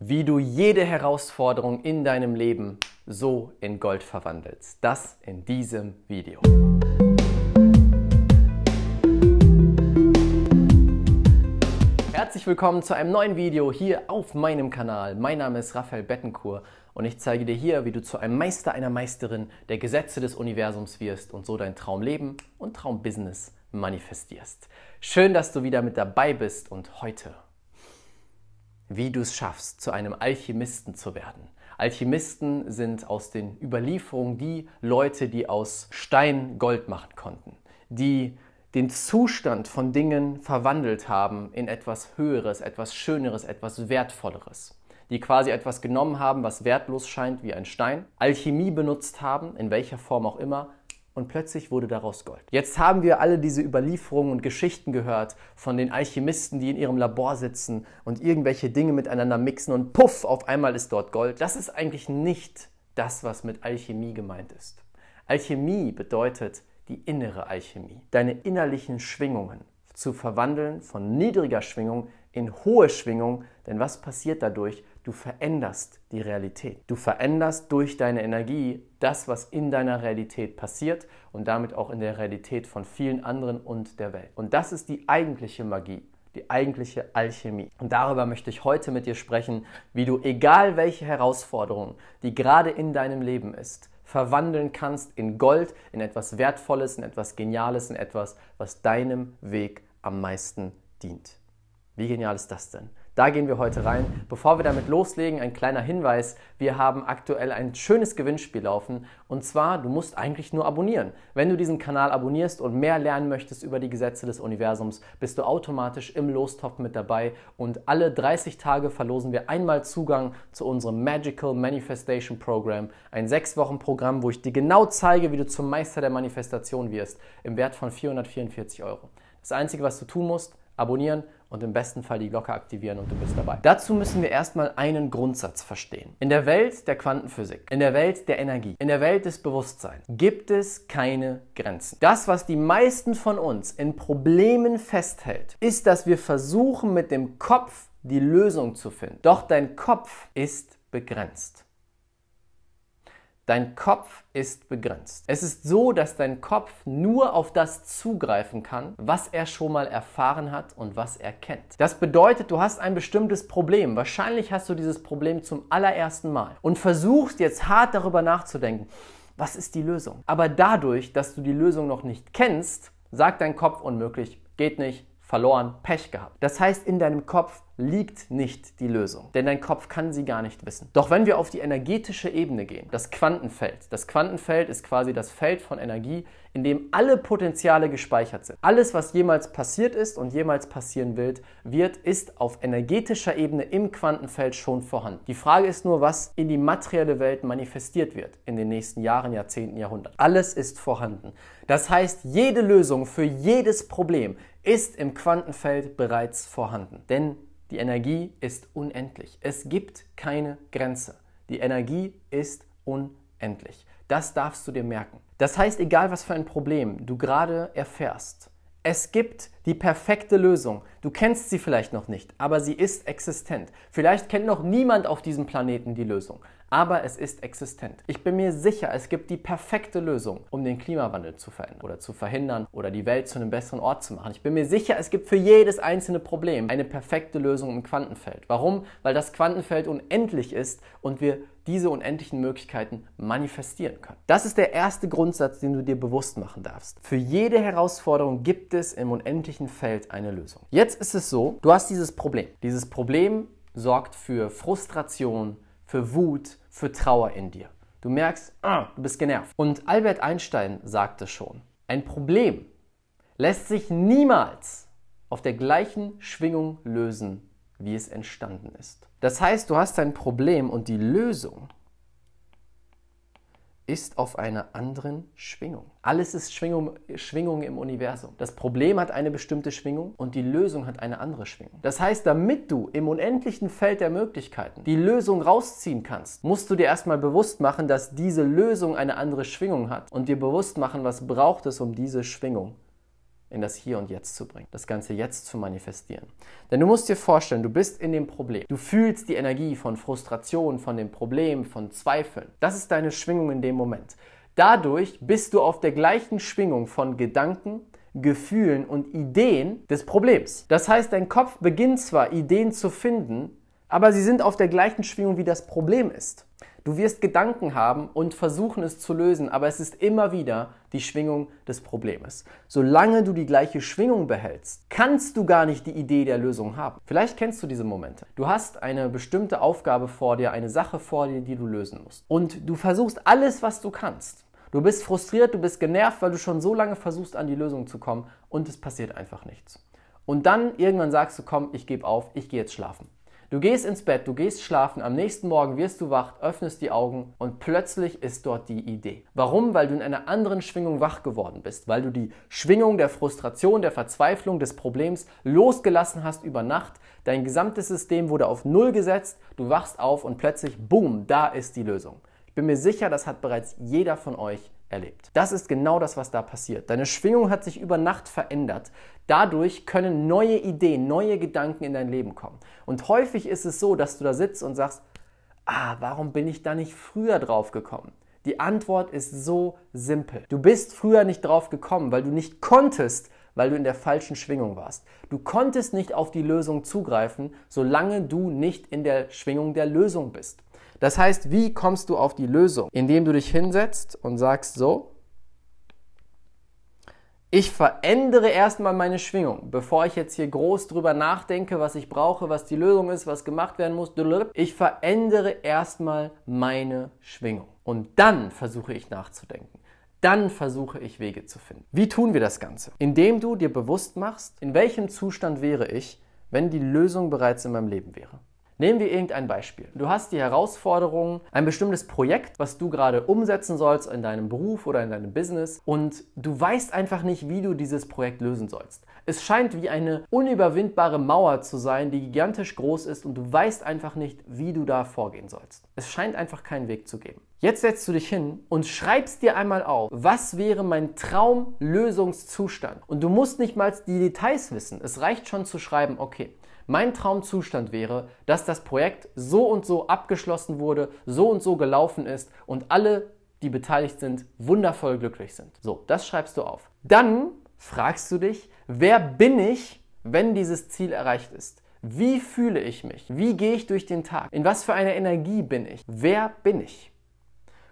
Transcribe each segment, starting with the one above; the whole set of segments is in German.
Wie du jede Herausforderung in deinem Leben so in Gold verwandelst. Das in diesem Video. Herzlich willkommen zu einem neuen Video hier auf meinem Kanal. Mein Name ist Raphael Bettenkur und ich zeige dir hier, wie du zu einem Meister, einer Meisterin der Gesetze des Universums wirst und so dein Traumleben und Traumbusiness manifestierst. Schön, dass du wieder mit dabei bist und heute wie du es schaffst, zu einem Alchemisten zu werden. Alchemisten sind aus den Überlieferungen die Leute, die aus Stein Gold machen konnten, die den Zustand von Dingen verwandelt haben in etwas Höheres, etwas Schöneres, etwas Wertvolleres die quasi etwas genommen haben, was wertlos scheint wie ein Stein, Alchemie benutzt haben, in welcher Form auch immer, und plötzlich wurde daraus Gold. Jetzt haben wir alle diese Überlieferungen und Geschichten gehört von den Alchemisten, die in ihrem Labor sitzen und irgendwelche Dinge miteinander mixen und puff, auf einmal ist dort Gold. Das ist eigentlich nicht das, was mit Alchemie gemeint ist. Alchemie bedeutet die innere Alchemie, deine innerlichen Schwingungen zu verwandeln von niedriger Schwingung in hohe Schwingung, denn was passiert dadurch? Du veränderst die Realität. Du veränderst durch deine Energie das, was in deiner Realität passiert und damit auch in der Realität von vielen anderen und der Welt. Und das ist die eigentliche Magie, die eigentliche Alchemie. Und darüber möchte ich heute mit dir sprechen, wie du, egal welche Herausforderung, die gerade in deinem Leben ist, verwandeln kannst in Gold, in etwas Wertvolles, in etwas Geniales, in etwas, was deinem Weg am meisten dient. Wie genial ist das denn? Da gehen wir heute rein. Bevor wir damit loslegen, ein kleiner Hinweis. Wir haben aktuell ein schönes Gewinnspiel laufen. Und zwar, du musst eigentlich nur abonnieren. Wenn du diesen Kanal abonnierst und mehr lernen möchtest über die Gesetze des Universums, bist du automatisch im Lostopf mit dabei. Und alle 30 Tage verlosen wir einmal Zugang zu unserem Magical Manifestation Program. Ein 6-Wochen-Programm, wo ich dir genau zeige, wie du zum Meister der Manifestation wirst. Im Wert von 444 Euro. Das Einzige, was du tun musst, abonnieren und im besten Fall die Glocke aktivieren und du bist dabei. Dazu müssen wir erstmal einen Grundsatz verstehen. In der Welt der Quantenphysik, in der Welt der Energie, in der Welt des Bewusstseins gibt es keine Grenzen. Das, was die meisten von uns in Problemen festhält, ist, dass wir versuchen, mit dem Kopf die Lösung zu finden. Doch dein Kopf ist begrenzt. Dein Kopf ist begrenzt. Es ist so, dass dein Kopf nur auf das zugreifen kann, was er schon mal erfahren hat und was er kennt. Das bedeutet, du hast ein bestimmtes Problem. Wahrscheinlich hast du dieses Problem zum allerersten Mal und versuchst jetzt hart darüber nachzudenken, was ist die Lösung. Aber dadurch, dass du die Lösung noch nicht kennst, sagt dein Kopf unmöglich, geht nicht, verloren, Pech gehabt. Das heißt, in deinem Kopf liegt nicht die Lösung, denn dein Kopf kann sie gar nicht wissen. Doch wenn wir auf die energetische Ebene gehen, das Quantenfeld, das Quantenfeld ist quasi das Feld von Energie, in dem alle Potenziale gespeichert sind. Alles, was jemals passiert ist und jemals passieren wird, wird, ist auf energetischer Ebene im Quantenfeld schon vorhanden. Die Frage ist nur, was in die materielle Welt manifestiert wird in den nächsten Jahren, Jahrzehnten, Jahrhunderten. Alles ist vorhanden. Das heißt, jede Lösung für jedes Problem ist im Quantenfeld bereits vorhanden. Denn die Energie ist unendlich. Es gibt keine Grenze. Die Energie ist unendlich. Das darfst du dir merken. Das heißt, egal was für ein Problem du gerade erfährst, es gibt die perfekte Lösung. Du kennst sie vielleicht noch nicht, aber sie ist existent. Vielleicht kennt noch niemand auf diesem Planeten die Lösung, aber es ist existent. Ich bin mir sicher, es gibt die perfekte Lösung, um den Klimawandel zu verändern oder zu verhindern oder die Welt zu einem besseren Ort zu machen. Ich bin mir sicher, es gibt für jedes einzelne Problem eine perfekte Lösung im Quantenfeld. Warum? Weil das Quantenfeld unendlich ist und wir diese unendlichen Möglichkeiten manifestieren können. Das ist der erste Grundsatz, den du dir bewusst machen darfst. Für jede Herausforderung gibt es im unendlichen möglichen Feld eine Lösung. Jetzt ist es so, du hast dieses Problem. Dieses Problem sorgt für Frustration, für Wut, für Trauer in dir. Du merkst, ah, du bist genervt. Und Albert Einstein sagte schon, ein Problem lässt sich niemals auf der gleichen Schwingung lösen, wie es entstanden ist. Das heißt, du hast ein Problem und die Lösung ist auf einer anderen Schwingung. Alles ist Schwingung, Schwingung im Universum. Das Problem hat eine bestimmte Schwingung und die Lösung hat eine andere Schwingung. Das heißt, damit du im unendlichen Feld der Möglichkeiten die Lösung rausziehen kannst, musst du dir erstmal bewusst machen, dass diese Lösung eine andere Schwingung hat und dir bewusst machen, was braucht es, um diese Schwingung in das Hier und Jetzt zu bringen, das Ganze jetzt zu manifestieren. Denn du musst dir vorstellen, du bist in dem Problem. Du fühlst die Energie von Frustration, von dem Problem, von Zweifeln. Das ist deine Schwingung in dem Moment. Dadurch bist du auf der gleichen Schwingung von Gedanken, Gefühlen und Ideen des Problems. Das heißt, dein Kopf beginnt zwar Ideen zu finden, aber sie sind auf der gleichen Schwingung wie das Problem ist. Du wirst Gedanken haben und versuchen es zu lösen, aber es ist immer wieder die Schwingung des Problems. Solange du die gleiche Schwingung behältst, kannst du gar nicht die Idee der Lösung haben. Vielleicht kennst du diese Momente. Du hast eine bestimmte Aufgabe vor dir, eine Sache vor dir, die du lösen musst. Und du versuchst alles, was du kannst. Du bist frustriert, du bist genervt, weil du schon so lange versuchst, an die Lösung zu kommen und es passiert einfach nichts. Und dann irgendwann sagst du, komm, ich gebe auf, ich gehe jetzt schlafen. Du gehst ins Bett, du gehst schlafen, am nächsten Morgen wirst du wach, öffnest die Augen und plötzlich ist dort die Idee. Warum? Weil du in einer anderen Schwingung wach geworden bist, weil du die Schwingung der Frustration, der Verzweiflung, des Problems losgelassen hast über Nacht. Dein gesamtes System wurde auf Null gesetzt, du wachst auf und plötzlich, boom, da ist die Lösung. Ich bin mir sicher, das hat bereits jeder von euch erlebt. Das ist genau das, was da passiert. Deine Schwingung hat sich über Nacht verändert. Dadurch können neue Ideen, neue Gedanken in dein Leben kommen. Und häufig ist es so, dass du da sitzt und sagst, ah, warum bin ich da nicht früher drauf gekommen? Die Antwort ist so simpel. Du bist früher nicht drauf gekommen, weil du nicht konntest, weil du in der falschen Schwingung warst. Du konntest nicht auf die Lösung zugreifen, solange du nicht in der Schwingung der Lösung bist. Das heißt, wie kommst du auf die Lösung? Indem du dich hinsetzt und sagst so, ich verändere erstmal meine Schwingung, bevor ich jetzt hier groß drüber nachdenke, was ich brauche, was die Lösung ist, was gemacht werden muss. Ich verändere erstmal meine Schwingung. Und dann versuche ich nachzudenken. Dann versuche ich Wege zu finden. Wie tun wir das Ganze? Indem du dir bewusst machst, in welchem Zustand wäre ich, wenn die Lösung bereits in meinem Leben wäre. Nehmen wir irgendein Beispiel. Du hast die Herausforderung, ein bestimmtes Projekt, was du gerade umsetzen sollst in deinem Beruf oder in deinem Business und du weißt einfach nicht, wie du dieses Projekt lösen sollst. Es scheint wie eine unüberwindbare Mauer zu sein, die gigantisch groß ist und du weißt einfach nicht, wie du da vorgehen sollst. Es scheint einfach keinen Weg zu geben. Jetzt setzt du dich hin und schreibst dir einmal auf, was wäre mein Traumlösungszustand? Und du musst nicht mal die Details wissen. Es reicht schon zu schreiben, okay, mein Traumzustand wäre, dass das Projekt so und so abgeschlossen wurde, so und so gelaufen ist und alle, die beteiligt sind, wundervoll glücklich sind. So, das schreibst du auf. Dann fragst du dich, wer bin ich, wenn dieses Ziel erreicht ist? Wie fühle ich mich? Wie gehe ich durch den Tag? In was für einer Energie bin ich? Wer bin ich?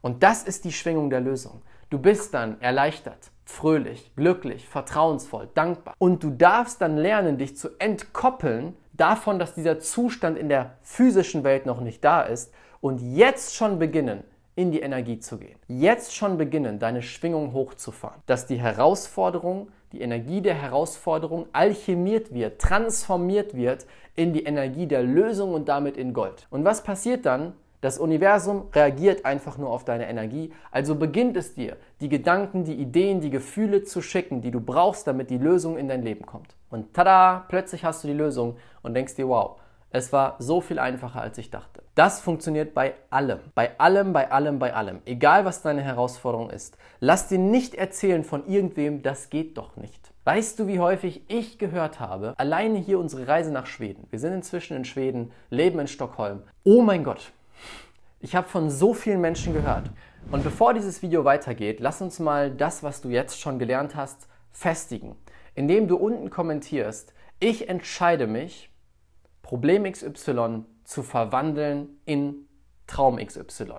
Und das ist die Schwingung der Lösung. Du bist dann erleichtert, fröhlich, glücklich, vertrauensvoll, dankbar. Und du darfst dann lernen, dich zu entkoppeln davon, dass dieser Zustand in der physischen Welt noch nicht da ist und jetzt schon beginnen, in die Energie zu gehen. Jetzt schon beginnen, deine Schwingung hochzufahren, dass die Herausforderung, die Energie der Herausforderung alchemiert wird, transformiert wird in die Energie der Lösung und damit in Gold. Und was passiert dann? Das Universum reagiert einfach nur auf deine Energie, also beginnt es dir, die Gedanken, die Ideen, die Gefühle zu schicken, die du brauchst, damit die Lösung in dein Leben kommt. Und tada, plötzlich hast du die Lösung und denkst dir, wow, es war so viel einfacher, als ich dachte. Das funktioniert bei allem. Bei allem, bei allem, bei allem. Egal, was deine Herausforderung ist. Lass dir nicht erzählen von irgendwem, das geht doch nicht. Weißt du, wie häufig ich gehört habe, alleine hier unsere Reise nach Schweden. Wir sind inzwischen in Schweden, leben in Stockholm. Oh mein Gott, ich habe von so vielen Menschen gehört. Und bevor dieses Video weitergeht, lass uns mal das, was du jetzt schon gelernt hast, festigen. Indem du unten kommentierst, ich entscheide mich, Problem XY zu verwandeln in Traum XY.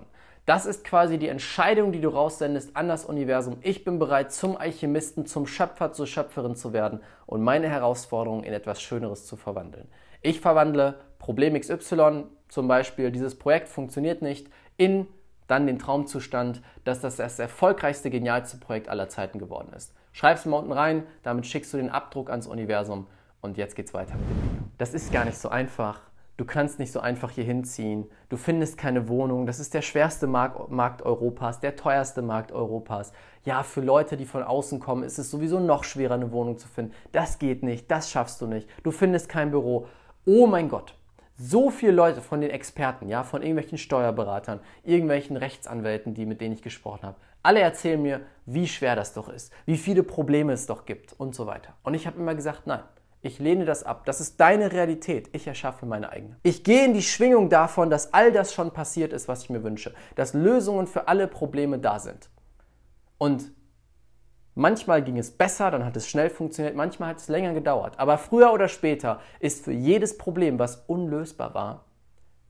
Das ist quasi die Entscheidung, die du raussendest an das Universum. Ich bin bereit, zum Alchemisten, zum Schöpfer, zur Schöpferin zu werden und meine Herausforderung in etwas Schöneres zu verwandeln. Ich verwandle Problem XY zum Beispiel, dieses Projekt funktioniert nicht, in dann den Traumzustand, dass das das erfolgreichste, genialste Projekt aller Zeiten geworden ist. Schreib es mal unten rein, damit schickst du den Abdruck ans Universum und jetzt geht's weiter mit dem Video. Das ist gar nicht so einfach. Du kannst nicht so einfach hier hinziehen. Du findest keine Wohnung. Das ist der schwerste Mark Markt Europas, der teuerste Markt Europas. Ja, für Leute, die von außen kommen, ist es sowieso noch schwerer, eine Wohnung zu finden. Das geht nicht, das schaffst du nicht. Du findest kein Büro. Oh mein Gott, so viele Leute von den Experten, ja, von irgendwelchen Steuerberatern, irgendwelchen Rechtsanwälten, die mit denen ich gesprochen habe, alle erzählen mir, wie schwer das doch ist, wie viele Probleme es doch gibt und so weiter. Und ich habe immer gesagt, nein, ich lehne das ab. Das ist deine Realität. Ich erschaffe meine eigene. Ich gehe in die Schwingung davon, dass all das schon passiert ist, was ich mir wünsche, dass Lösungen für alle Probleme da sind. Und Manchmal ging es besser, dann hat es schnell funktioniert, manchmal hat es länger gedauert. Aber früher oder später ist für jedes Problem, was unlösbar war,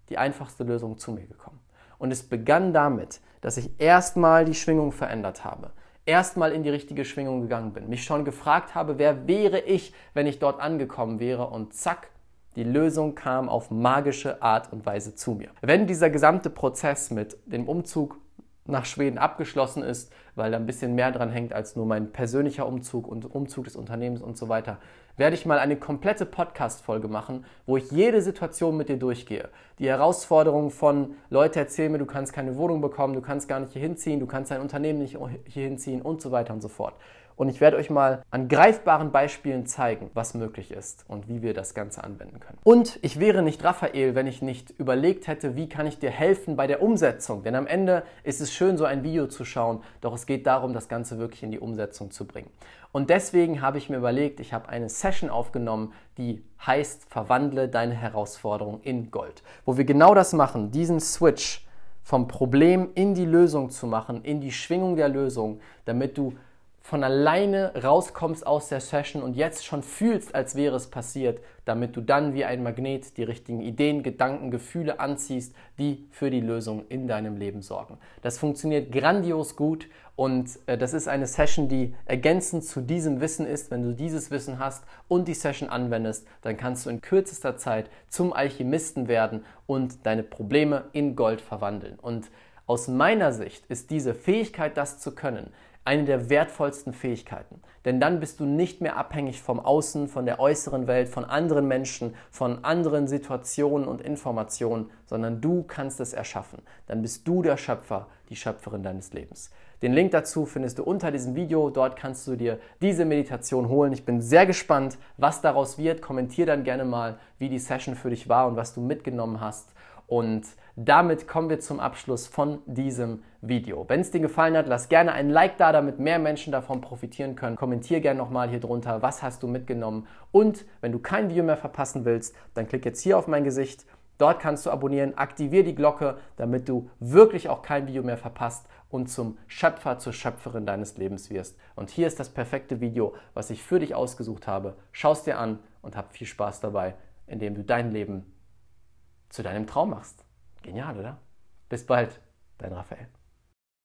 die einfachste Lösung zu mir gekommen. Und es begann damit, dass ich erstmal die Schwingung verändert habe, erstmal in die richtige Schwingung gegangen bin, mich schon gefragt habe, wer wäre ich, wenn ich dort angekommen wäre und zack, die Lösung kam auf magische Art und Weise zu mir. Wenn dieser gesamte Prozess mit dem Umzug nach Schweden abgeschlossen ist, weil da ein bisschen mehr dran hängt als nur mein persönlicher Umzug und Umzug des Unternehmens und so weiter, werde ich mal eine komplette Podcast-Folge machen, wo ich jede Situation mit dir durchgehe die Herausforderungen von Leute erzählen mir, du kannst keine Wohnung bekommen, du kannst gar nicht hier hinziehen, du kannst dein Unternehmen nicht oh, hier hinziehen und so weiter und so fort. Und ich werde euch mal an greifbaren Beispielen zeigen, was möglich ist und wie wir das Ganze anwenden können. Und ich wäre nicht Raphael, wenn ich nicht überlegt hätte, wie kann ich dir helfen bei der Umsetzung. Denn am Ende ist es schön, so ein Video zu schauen, doch es geht darum, das Ganze wirklich in die Umsetzung zu bringen. Und deswegen habe ich mir überlegt, ich habe eine Session aufgenommen, die heißt, verwandle deine Herausforderung in Gold. Wo wir genau das machen, diesen Switch vom Problem in die Lösung zu machen, in die Schwingung der Lösung, damit du von alleine rauskommst aus der Session und jetzt schon fühlst, als wäre es passiert, damit du dann wie ein Magnet die richtigen Ideen, Gedanken, Gefühle anziehst, die für die Lösung in deinem Leben sorgen. Das funktioniert grandios gut und äh, das ist eine Session, die ergänzend zu diesem Wissen ist. Wenn du dieses Wissen hast und die Session anwendest, dann kannst du in kürzester Zeit zum Alchemisten werden und deine Probleme in Gold verwandeln. Und aus meiner Sicht ist diese Fähigkeit, das zu können, eine der wertvollsten Fähigkeiten. Denn dann bist du nicht mehr abhängig vom Außen, von der äußeren Welt, von anderen Menschen, von anderen Situationen und Informationen, sondern du kannst es erschaffen. Dann bist du der Schöpfer, die Schöpferin deines Lebens. Den Link dazu findest du unter diesem Video. Dort kannst du dir diese Meditation holen. Ich bin sehr gespannt, was daraus wird. Kommentier dann gerne mal, wie die Session für dich war und was du mitgenommen hast. Und damit kommen wir zum Abschluss von diesem Video. Wenn es dir gefallen hat, lass gerne ein Like da, damit mehr Menschen davon profitieren können. Kommentier gerne nochmal hier drunter, was hast du mitgenommen. Und wenn du kein Video mehr verpassen willst, dann klick jetzt hier auf mein Gesicht. Dort kannst du abonnieren, aktiviere die Glocke, damit du wirklich auch kein Video mehr verpasst und zum Schöpfer, zur Schöpferin deines Lebens wirst. Und hier ist das perfekte Video, was ich für dich ausgesucht habe. Schau es dir an und hab viel Spaß dabei, indem du dein Leben zu deinem Traum machst. Genial, oder? Bis bald, dein Raphael.